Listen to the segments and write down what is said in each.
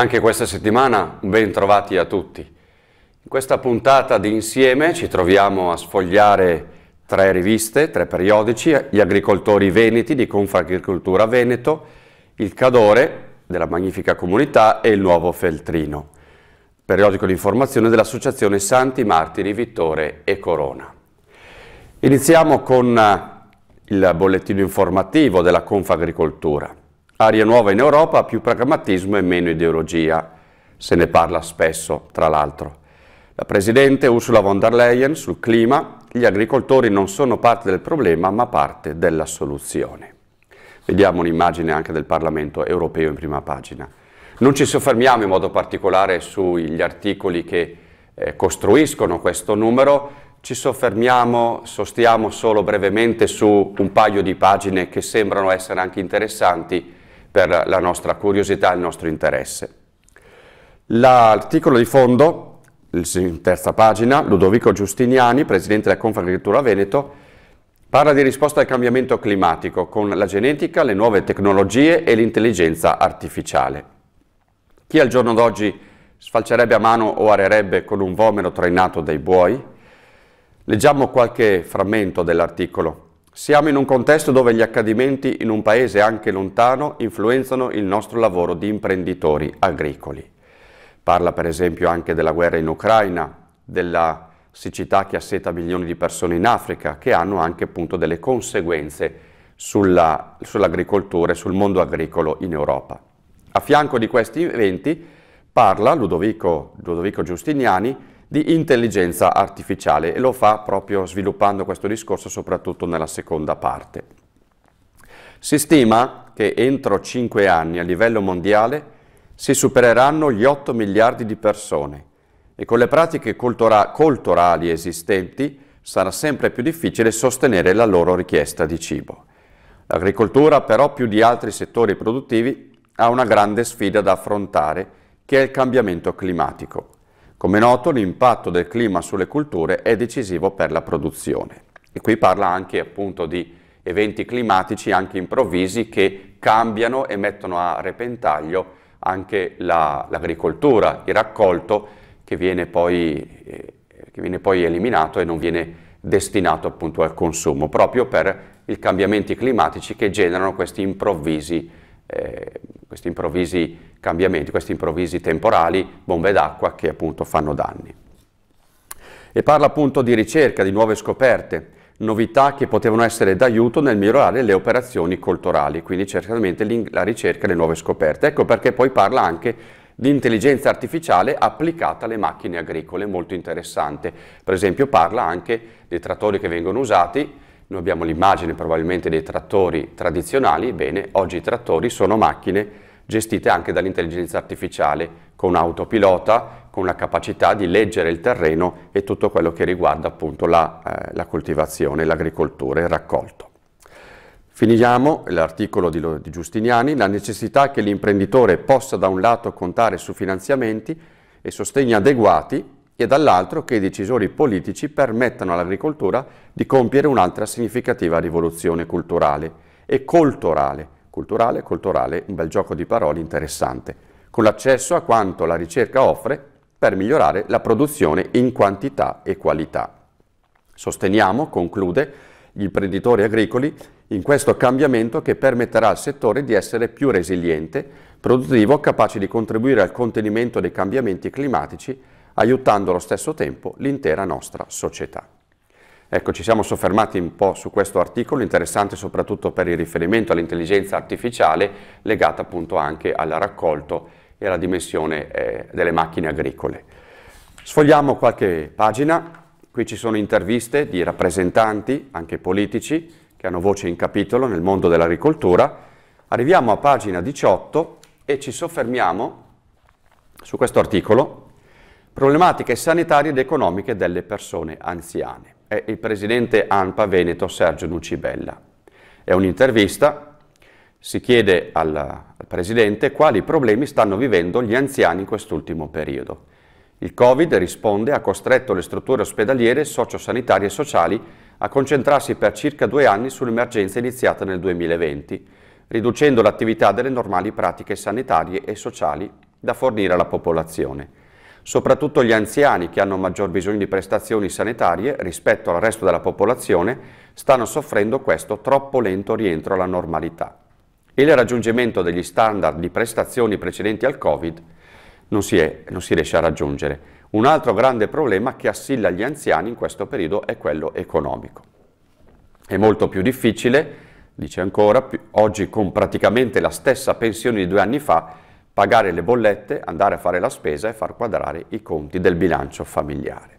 Anche questa settimana ben trovati a tutti. In questa puntata di Insieme ci troviamo a sfogliare tre riviste, tre periodici, gli agricoltori veneti di Confagricoltura Veneto, il Cadore della Magnifica Comunità e il Nuovo Feltrino, periodico di informazione dell'Associazione Santi Martiri Vittore e Corona. Iniziamo con eh, il bollettino informativo della Confagricoltura. Aria nuova in Europa, più pragmatismo e meno ideologia. Se ne parla spesso, tra l'altro. La Presidente Ursula von der Leyen sul clima, gli agricoltori non sono parte del problema ma parte della soluzione. Vediamo un'immagine anche del Parlamento europeo in prima pagina. Non ci soffermiamo in modo particolare sugli articoli che eh, costruiscono questo numero, ci soffermiamo, sostiamo solo brevemente su un paio di pagine che sembrano essere anche interessanti per la nostra curiosità e il nostro interesse. L'articolo di fondo, in terza pagina, Ludovico Giustiniani, presidente della Confagricoltura Veneto, parla di risposta al cambiamento climatico con la genetica, le nuove tecnologie e l'intelligenza artificiale. Chi al giorno d'oggi sfalcerebbe a mano o arerebbe con un vomero trainato dai buoi? Leggiamo qualche frammento dell'articolo. Siamo in un contesto dove gli accadimenti in un paese anche lontano influenzano il nostro lavoro di imprenditori agricoli. Parla per esempio anche della guerra in Ucraina, della siccità che asseta milioni di persone in Africa, che hanno anche appunto delle conseguenze sull'agricoltura sull e sul mondo agricolo in Europa. A fianco di questi eventi parla Ludovico, Ludovico Giustiniani di intelligenza artificiale e lo fa proprio sviluppando questo discorso soprattutto nella seconda parte. Si stima che entro 5 anni a livello mondiale si supereranno gli 8 miliardi di persone e con le pratiche cultura culturali esistenti sarà sempre più difficile sostenere la loro richiesta di cibo. L'agricoltura però più di altri settori produttivi ha una grande sfida da affrontare che è il cambiamento climatico. Come noto l'impatto del clima sulle culture è decisivo per la produzione e qui parla anche appunto di eventi climatici anche improvvisi che cambiano e mettono a repentaglio anche la, l'agricoltura, il raccolto che viene, poi, eh, che viene poi eliminato e non viene destinato appunto al consumo, proprio per i cambiamenti climatici che generano questi improvvisi, eh, questi improvvisi cambiamenti, questi improvvisi temporali, bombe d'acqua che appunto fanno danni. E parla appunto di ricerca, di nuove scoperte, novità che potevano essere d'aiuto nel migliorare le operazioni culturali, quindi certamente la ricerca e nuove scoperte. Ecco perché poi parla anche di intelligenza artificiale applicata alle macchine agricole, molto interessante. Per esempio parla anche dei trattori che vengono usati, noi abbiamo l'immagine probabilmente dei trattori tradizionali, bene, oggi i trattori sono macchine gestite anche dall'intelligenza artificiale, con autopilota, con la capacità di leggere il terreno e tutto quello che riguarda appunto la, eh, la coltivazione, l'agricoltura e il raccolto. Finiamo l'articolo di, di Giustiniani, la necessità che l'imprenditore possa da un lato contare su finanziamenti e sostegni adeguati e dall'altro che i decisori politici permettano all'agricoltura di compiere un'altra significativa rivoluzione culturale e culturale, culturale, culturale, un bel gioco di parole interessante, con l'accesso a quanto la ricerca offre per migliorare la produzione in quantità e qualità. Sosteniamo, conclude, gli imprenditori agricoli in questo cambiamento che permetterà al settore di essere più resiliente, produttivo, capace di contribuire al contenimento dei cambiamenti climatici, aiutando allo stesso tempo l'intera nostra società. Ecco, ci siamo soffermati un po' su questo articolo, interessante soprattutto per il riferimento all'intelligenza artificiale legata appunto anche al raccolto e alla dimensione eh, delle macchine agricole. Sfogliamo qualche pagina, qui ci sono interviste di rappresentanti, anche politici, che hanno voce in capitolo nel mondo dell'agricoltura. Arriviamo a pagina 18 e ci soffermiamo su questo articolo, problematiche sanitarie ed economiche delle persone anziane è il presidente ANPA Veneto Sergio Nucibella. È un'intervista, si chiede al, al presidente quali problemi stanno vivendo gli anziani in quest'ultimo periodo. Il Covid, risponde, ha costretto le strutture ospedaliere, sociosanitarie e sociali a concentrarsi per circa due anni sull'emergenza iniziata nel 2020, riducendo l'attività delle normali pratiche sanitarie e sociali da fornire alla popolazione. Soprattutto gli anziani, che hanno maggior bisogno di prestazioni sanitarie rispetto al resto della popolazione, stanno soffrendo questo troppo lento rientro alla normalità. Il raggiungimento degli standard di prestazioni precedenti al Covid non si, è, non si riesce a raggiungere. Un altro grande problema che assilla gli anziani in questo periodo è quello economico. È molto più difficile, dice ancora, oggi con praticamente la stessa pensione di due anni fa, pagare le bollette, andare a fare la spesa e far quadrare i conti del bilancio familiare.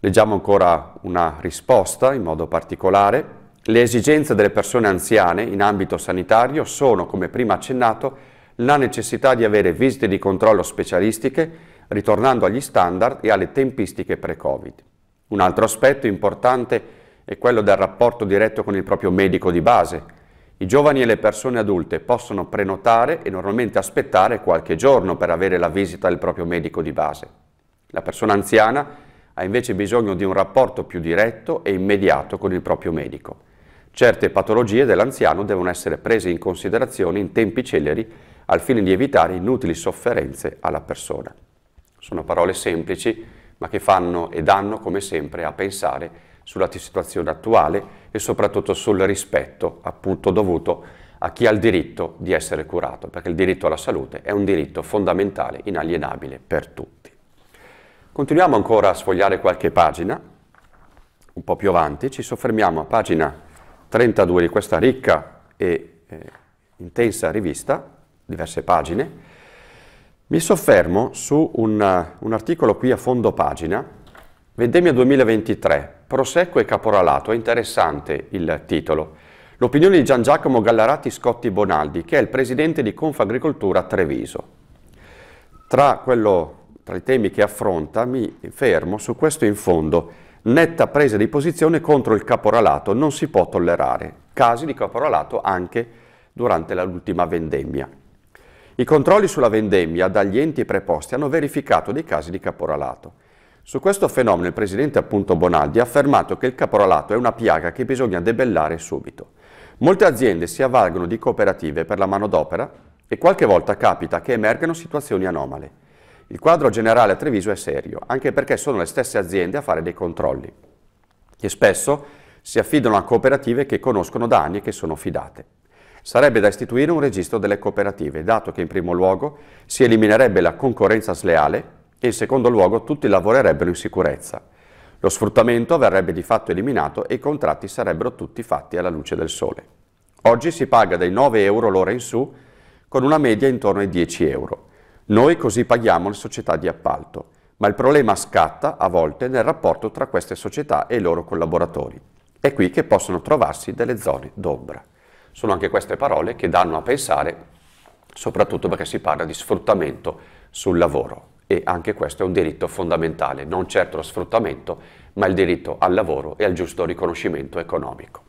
Leggiamo ancora una risposta in modo particolare. Le esigenze delle persone anziane in ambito sanitario sono, come prima accennato, la necessità di avere visite di controllo specialistiche ritornando agli standard e alle tempistiche pre-Covid. Un altro aspetto importante è quello del rapporto diretto con il proprio medico di base, i giovani e le persone adulte possono prenotare e normalmente aspettare qualche giorno per avere la visita del proprio medico di base. La persona anziana ha invece bisogno di un rapporto più diretto e immediato con il proprio medico. Certe patologie dell'anziano devono essere prese in considerazione in tempi celeri al fine di evitare inutili sofferenze alla persona. Sono parole semplici ma che fanno e danno come sempre a pensare sulla situazione attuale e soprattutto sul rispetto appunto dovuto a chi ha il diritto di essere curato, perché il diritto alla salute è un diritto fondamentale, inalienabile per tutti. Continuiamo ancora a sfogliare qualche pagina, un po' più avanti, ci soffermiamo a pagina 32 di questa ricca e eh, intensa rivista, diverse pagine. Mi soffermo su un, un articolo qui a fondo pagina, Vendemia 2023, Prosecco e caporalato, è interessante il titolo. L'opinione di Gian Giacomo Gallarati Scotti Bonaldi, che è il presidente di Confagricoltura Treviso. Tra, quello, tra i temi che affronta mi fermo su questo in fondo. Netta presa di posizione contro il caporalato non si può tollerare. Casi di caporalato anche durante l'ultima vendemmia. I controlli sulla vendemmia dagli enti preposti hanno verificato dei casi di caporalato. Su questo fenomeno il presidente appunto Bonaldi ha affermato che il caporalato è una piaga che bisogna debellare subito. Molte aziende si avvalgono di cooperative per la manodopera e qualche volta capita che emergano situazioni anomale. Il quadro generale a Treviso è serio, anche perché sono le stesse aziende a fare dei controlli, che spesso si affidano a cooperative che conoscono da anni e che sono fidate. Sarebbe da istituire un registro delle cooperative, dato che in primo luogo si eliminerebbe la concorrenza sleale e in secondo luogo tutti lavorerebbero in sicurezza. Lo sfruttamento verrebbe di fatto eliminato e i contratti sarebbero tutti fatti alla luce del sole. Oggi si paga dai 9 euro l'ora in su con una media intorno ai 10 euro. Noi così paghiamo le società di appalto, ma il problema scatta a volte nel rapporto tra queste società e i loro collaboratori. È qui che possono trovarsi delle zone d'ombra. Sono anche queste parole che danno a pensare, soprattutto perché si parla di sfruttamento sul lavoro e anche questo è un diritto fondamentale, non certo lo sfruttamento, ma il diritto al lavoro e al giusto riconoscimento economico.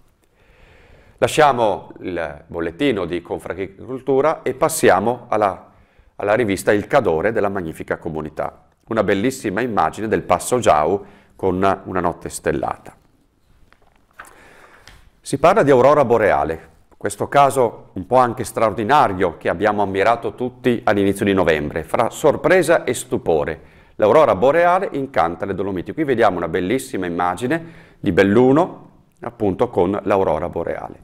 Lasciamo il bollettino di Confragricoltura e passiamo alla, alla, rivista Il Cadore della Magnifica Comunità, una bellissima immagine del Passo Giau con una notte stellata. Si parla di aurora boreale, questo caso un po' anche straordinario che abbiamo ammirato tutti all'inizio di novembre, fra sorpresa e stupore. L'aurora boreale incanta le Dolomiti. Qui vediamo una bellissima immagine di Belluno, appunto con l'aurora boreale.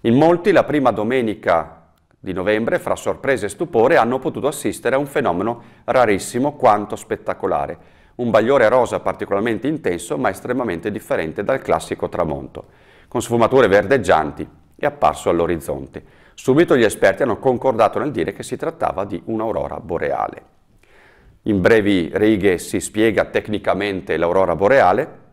In molti la prima domenica di novembre, fra sorpresa e stupore, hanno potuto assistere a un fenomeno rarissimo quanto spettacolare, un bagliore rosa particolarmente intenso ma estremamente differente dal classico tramonto, con sfumature verdeggianti e apparso all'orizzonte. Subito gli esperti hanno concordato nel dire che si trattava di un'aurora boreale. In brevi righe si spiega tecnicamente l'aurora boreale,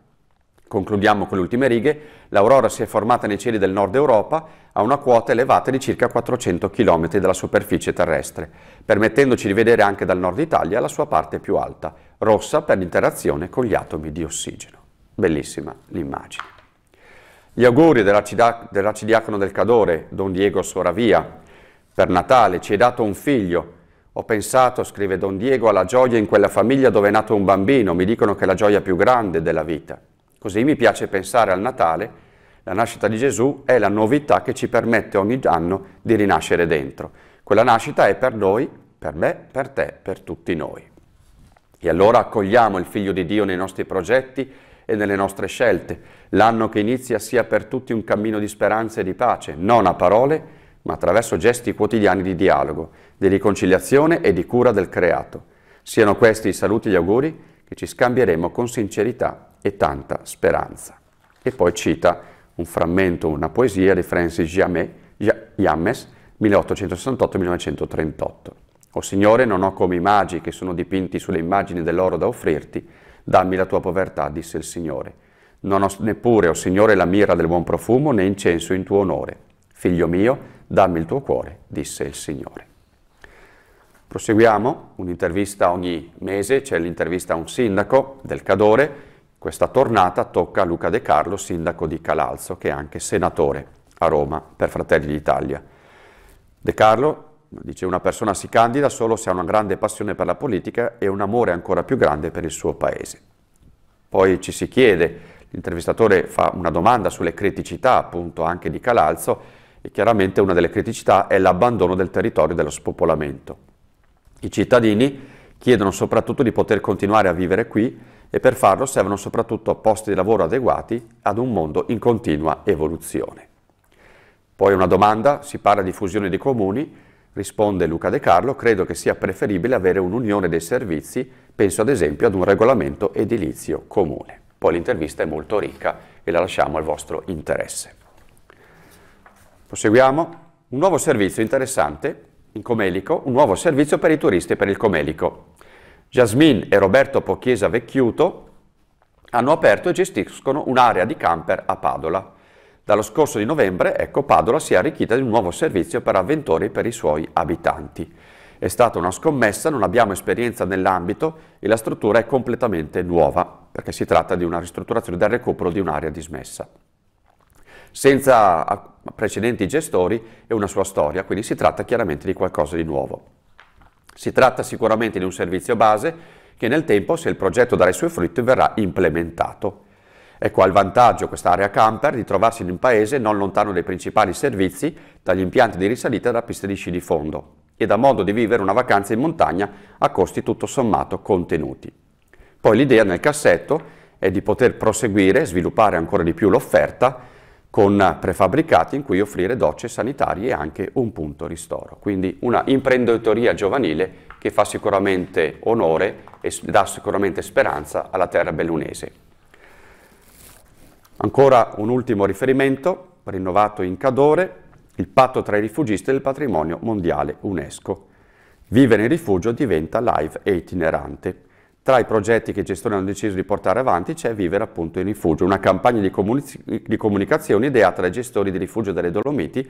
Concludiamo con le ultime righe, l'aurora si è formata nei cieli del nord Europa a una quota elevata di circa 400 km dalla superficie terrestre, permettendoci di vedere anche dal nord Italia la sua parte più alta, rossa per l'interazione con gli atomi di ossigeno. Bellissima l'immagine. Gli auguri dell'arcidiacono del Cadore, Don Diego Soravia. Per Natale ci hai dato un figlio. Ho pensato, scrive Don Diego, alla gioia in quella famiglia dove è nato un bambino. Mi dicono che è la gioia più grande della vita. Così mi piace pensare al Natale. La nascita di Gesù è la novità che ci permette ogni anno di rinascere dentro. Quella nascita è per noi, per me, per te, per tutti noi. E allora accogliamo il Figlio di Dio nei nostri progetti e nelle nostre scelte. L'anno che inizia sia per tutti un cammino di speranza e di pace, non a parole, ma attraverso gesti quotidiani di dialogo, di riconciliazione e di cura del creato. Siano questi i saluti e gli auguri che ci scambieremo con sincerità e tanta speranza. E poi cita un frammento, una poesia di Francis James, 1868-1938. O Signore, non ho come i magi che sono dipinti sulle immagini dell'oro da offrirti, Dammi la tua povertà, disse il Signore. Non ho neppure, o Signore, la mira del buon profumo né incenso in tuo onore. Figlio mio, dammi il tuo cuore, disse il Signore. Proseguiamo, un'intervista ogni mese, c'è l'intervista a un sindaco del Cadore. Questa tornata tocca a Luca De Carlo, sindaco di Calalzo, che è anche senatore a Roma per Fratelli d'Italia. De Carlo Dice una persona si candida solo se ha una grande passione per la politica e un amore ancora più grande per il suo paese. Poi ci si chiede, l'intervistatore fa una domanda sulle criticità appunto anche di Calalzo e chiaramente una delle criticità è l'abbandono del territorio e dello spopolamento. I cittadini chiedono soprattutto di poter continuare a vivere qui e per farlo servono soprattutto posti di lavoro adeguati ad un mondo in continua evoluzione. Poi una domanda, si parla di fusione di comuni, Risponde Luca De Carlo, credo che sia preferibile avere un'unione dei servizi, penso ad esempio ad un regolamento edilizio comune. Poi l'intervista è molto ricca e la lasciamo al vostro interesse. Proseguiamo. Un nuovo servizio interessante in Comelico, un nuovo servizio per i turisti e per il Comelico. Jasmine e Roberto Pochiesa Vecchiuto hanno aperto e gestiscono un'area di camper a Padola. Dallo scorso di novembre, ecco, Padova si è arricchita di un nuovo servizio per avventori per i suoi abitanti. È stata una scommessa, non abbiamo esperienza nell'ambito e la struttura è completamente nuova, perché si tratta di una ristrutturazione del recupero di un'area dismessa. Senza precedenti gestori e una sua storia, quindi si tratta chiaramente di qualcosa di nuovo. Si tratta sicuramente di un servizio base che nel tempo, se il progetto darà i suoi frutti, verrà implementato. Ecco ha il vantaggio quest'area camper di trovarsi in un paese non lontano dai principali servizi, dagli impianti di risalita e da piste di sci di fondo e da modo di vivere una vacanza in montagna a costi tutto sommato contenuti. Poi l'idea nel cassetto è di poter proseguire e sviluppare ancora di più l'offerta con prefabbricati in cui offrire docce sanitarie e anche un punto ristoro. Quindi una imprenditoria giovanile che fa sicuramente onore e dà sicuramente speranza alla terra bellunese. Ancora un ultimo riferimento, rinnovato in Cadore, il patto tra i rifugisti del patrimonio mondiale UNESCO. Vivere in rifugio diventa live e itinerante. Tra i progetti che i gestori hanno deciso di portare avanti c'è Vivere appunto in rifugio, una campagna di, comuniz- di comunicazione ideata dai gestori di rifugio delle Dolomiti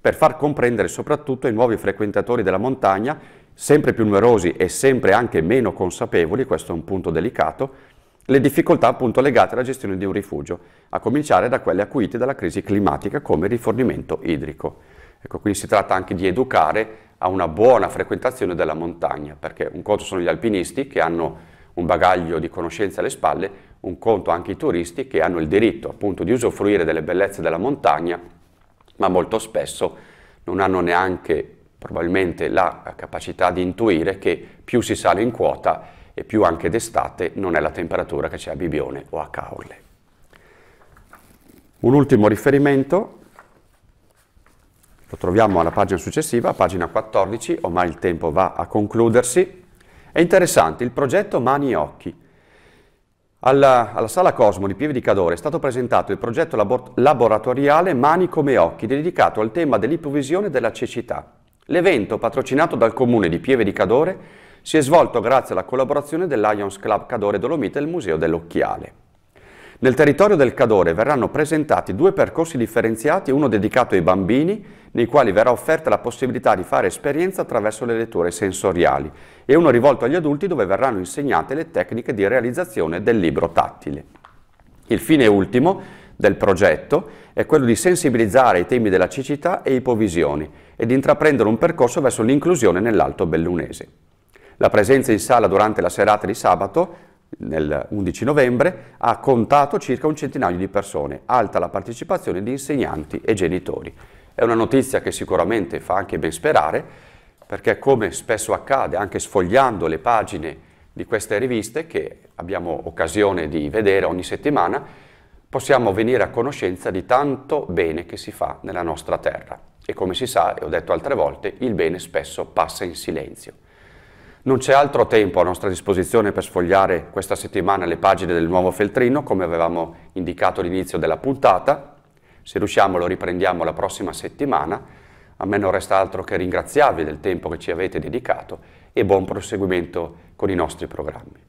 per far comprendere soprattutto ai nuovi frequentatori della montagna, sempre più numerosi e sempre anche meno consapevoli, questo è un punto delicato, le difficoltà appunto legate alla gestione di un rifugio, a cominciare da quelle acuite dalla crisi climatica come il rifornimento idrico. Ecco, quindi si tratta anche di educare a una buona frequentazione della montagna, perché un conto sono gli alpinisti che hanno un bagaglio di conoscenze alle spalle, un conto anche i turisti che hanno il diritto appunto di usufruire delle bellezze della montagna, ma molto spesso non hanno neanche probabilmente la capacità di intuire che più si sale in quota e più anche d'estate non è la temperatura che c'è a Bibione o a Caorle. Un ultimo riferimento lo troviamo alla pagina successiva, pagina 14, ormai il tempo va a concludersi. È interessante, il progetto Mani e Occhi. Alla, alla Sala Cosmo di Pieve di Cadore è stato presentato il progetto labor- laboratoriale Mani come Occhi, dedicato al tema dell'ipovisione della cecità. L'evento, patrocinato dal comune di Pieve di Cadore, si è svolto grazie alla collaborazione del Lions Club Cadore Dolomite e il Museo dell'Occhiale. Nel territorio del Cadore verranno presentati due percorsi differenziati, uno dedicato ai bambini, nei quali verrà offerta la possibilità di fare esperienza attraverso le letture sensoriali, e uno rivolto agli adulti dove verranno insegnate le tecniche di realizzazione del libro tattile. Il fine ultimo del progetto è quello di sensibilizzare i temi della cecità e ipovisioni ed intraprendere un percorso verso l'inclusione nell'Alto Bellunese. La presenza in sala durante la serata di sabato, nel 11 novembre, ha contato circa un centinaio di persone, alta la partecipazione di insegnanti e genitori. È una notizia che sicuramente fa anche ben sperare, perché come spesso accade, anche sfogliando le pagine di queste riviste che abbiamo occasione di vedere ogni settimana, possiamo venire a conoscenza di tanto bene che si fa nella nostra terra. E come si sa, e ho detto altre volte, il bene spesso passa in silenzio. Non c'è altro tempo a nostra disposizione per sfogliare questa settimana le pagine del nuovo Feltrino, come avevamo indicato all'inizio della puntata. Se riusciamo lo riprendiamo la prossima settimana. A me non resta altro che ringraziarvi del tempo che ci avete dedicato e buon proseguimento con i nostri programmi.